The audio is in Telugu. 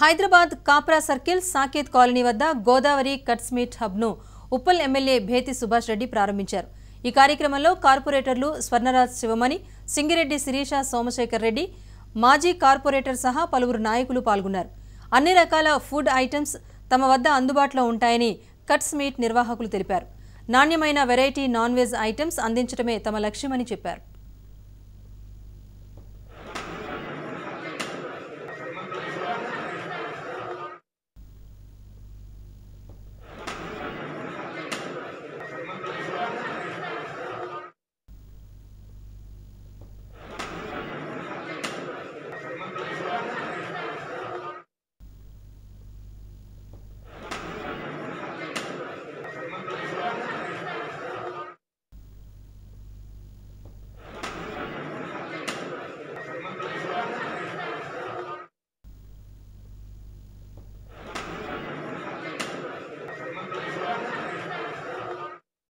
హైదరాబాద్ కాప్రా సర్కిల్ సాకేత్ కాలనీ వద్ద గోదావరి కట్స్మీట్ హబ్ను ఉప్పల్ ఎమ్మెల్యే భేతి సుభాష్ రెడ్డి ప్రారంభించారు ఈ కార్యక్రమంలో కార్పొరేటర్లు స్వర్ణరాజ్ శివమణి సింగిరెడ్డి శిరీష సోమశేఖర్ రెడ్డి మాజీ కార్పొరేటర్ సహా పలువురు నాయకులు పాల్గొన్నారు అన్ని రకాల ఫుడ్ ఐటమ్స్ తమ వద్ద అందుబాటులో ఉంటాయని కట్స్ మీట్ నిర్వాహకులు తెలిపారు నాణ్యమైన వెరైటీ నాన్ వెజ్ ఐటమ్స్ అందించడమే తమ లక్ష్యమని చెప్పారు